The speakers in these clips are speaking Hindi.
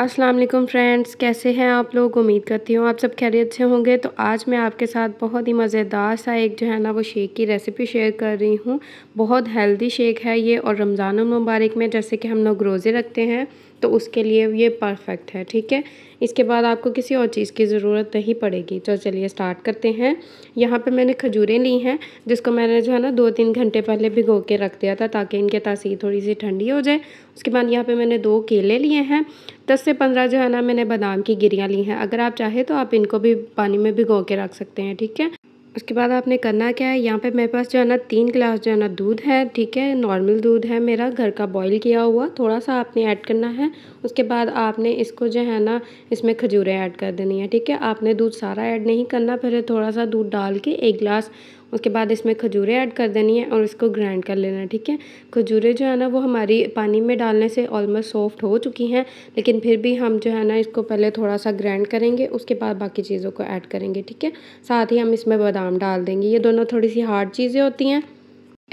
अस्सलाम वालेकुम फ्रेंड्स कैसे हैं आप लोग उम्मीद करती हूँ आप सब खैरियत से होंगे तो आज मैं आपके साथ बहुत ही मज़ेदार सा एक जो है ना वो शेक की रेसिपी शेयर कर रही हूँ बहुत हेल्दी शेक है ये और रमज़ान मुबारक में जैसे कि हम लोग रोज़े रखते हैं तो उसके लिए ये परफेक्ट है ठीक है इसके बाद आपको किसी और चीज़ की ज़रूरत नहीं पड़ेगी तो चलिए स्टार्ट करते हैं यहाँ पे मैंने खजूरें ली हैं जिसको मैंने जो है ना दो तीन घंटे पहले भिगो के रख दिया था ताकि इनके तासीर थोड़ी सी ठंडी हो जाए उसके बाद यहाँ पर मैंने दो केले लिए हैं दस से पंद्रह जो है ना मैंने बादाम की गिरियाँ ली हैं अगर आप चाहें तो आप इनको भी पानी में भिगो के रख सकते हैं ठीक है उसके बाद आपने करना क्या है यहाँ पे मेरे पास जो है ना तीन गिलास जो है ना दूध है ठीक है नॉर्मल दूध है मेरा घर का बॉईल किया हुआ थोड़ा सा आपने ऐड करना है उसके बाद आपने इसको जो है ना इसमें खजूरें ऐड कर देनी है ठीक है आपने दूध सारा ऐड नहीं करना फिर थोड़ा सा दूध डाल के एक गिलास उसके बाद इसमें खजूरें ऐड कर देनी है और इसको ग्राइंड कर लेना है ठीक है खजूरें जो है ना वो हमारी पानी में डालने से ऑलमोस्ट सॉफ्ट हो चुकी हैं लेकिन फिर भी हम जो है ना इसको पहले थोड़ा सा ग्राइंड करेंगे उसके बाद बाकी चीज़ों को ऐड करेंगे ठीक है साथ ही हम इसमें बादाम डाल देंगे ये दोनों थोड़ी सी हार्ड चीज़ें होती हैं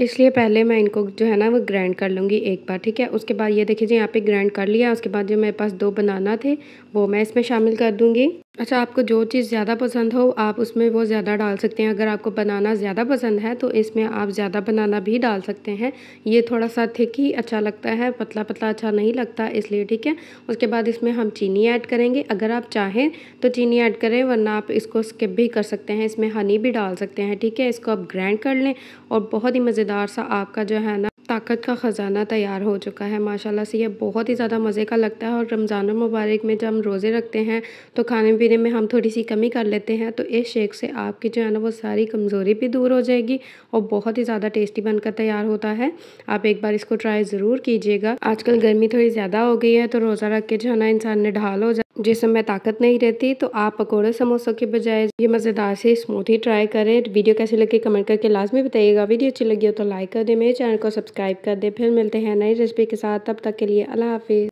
इसलिए पहले मैं इनको जो है ना वो ग्राइंड कर लूँगी एक बार ठीक है उसके बाद ये देखिए जी यहाँ पे ग्राइंड कर लिया उसके बाद जो मेरे पास दो बनाना थे वो मैं इसमें शामिल कर दूँगी अच्छा आपको जो चीज़ ज़्यादा पसंद हो आप उसमें वो ज़्यादा डाल सकते हैं अगर आपको बनाना ज़्यादा पसंद है तो इसमें आप ज़्यादा बनाना भी डाल सकते हैं ये थोड़ा सा थिक ही अच्छा लगता है पतला पतला अच्छा नहीं लगता इसलिए ठीक है उसके बाद इसमें हम चीनी ऐड करेंगे अगर आप चाहें तो चीनी ऐड करें वरना आप इसको स्किप भी कर सकते हैं इसमें हनी भी डाल सकते हैं ठीक है इसको आप ग्राइंड कर लें और बहुत ही मज़ेदार सा आपका जो है ना ताकत का ख़ज़ाना तैयार हो चुका है माशाल्लाह से ये बहुत ही ज़्यादा मज़े का लगता है और रमज़ान मुबारक में जब हम रोज़े रखते हैं तो खाने पीने में हम थोड़ी सी कमी कर लेते हैं तो इस शेक से आपकी जो है ना वो सारी कमज़ोरी भी दूर हो जाएगी और बहुत ही ज़्यादा टेस्टी बनकर तैयार होता है आप एक बार इसको ट्राई ज़रूर कीजिएगा आजकल गर्मी थोड़ी ज़्यादा हो गई है तो रोज़ा रख के जो है ना इंसान ने ढाल हो जाए जिसमें मैं ताकत नहीं रहती तो आप पकौड़े समोसों के बजाय ये मज़ेदार से स्मूथी ट्राई करें वीडियो कैसे लगे कमेंट करके लाजमी बताइएगा वीडियो अच्छी लगी हो तो लाइक कर दें मेरे चैनल को सब्सक्राइब सब्सक्राइब कर दें फिर मिलते हैं नई रेसिपी के साथ तब तक के लिए अल्लाह हाफिज़